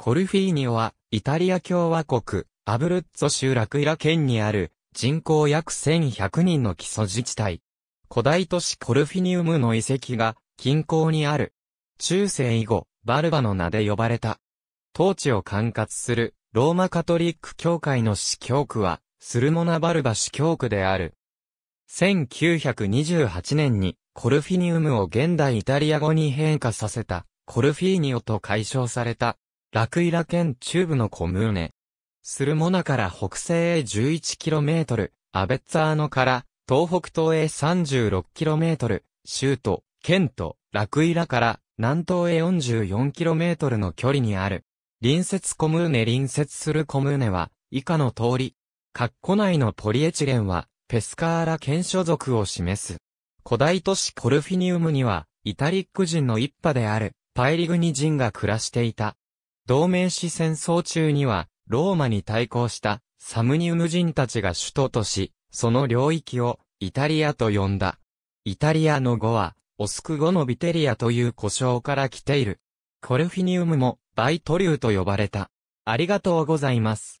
コルフィーニョは、イタリア共和国、アブルッツォ州ラクイラ県にある、人口約1100人の基礎自治体。古代都市コルフィニウムの遺跡が、近郊にある。中世以後、バルバの名で呼ばれた。当地を管轄する、ローマカトリック教会の司教区は、スルモナバルバ司教区である。1928年に、コルフィニウムを現代イタリア語に変化させた、コルフィーニオと解消された。ラクイラ県中部のコムーネ。スルモナから北西へ 11km、アベッツァーノから東北東へ 36km、州都、県都、ラクイラから南東へ 44km の距離にある。隣接コムーネ隣接するコムーネは以下の通り。括弧内のポリエチレンはペスカーラ県所属を示す。古代都市コルフィニウムにはイタリック人の一派であるパイリグニ人が暮らしていた。同盟史戦争中には、ローマに対抗したサムニウム人たちが首都とし、その領域をイタリアと呼んだ。イタリアの語は、オスク語のビテリアという故障から来ている。コルフィニウムもバイトリューと呼ばれた。ありがとうございます。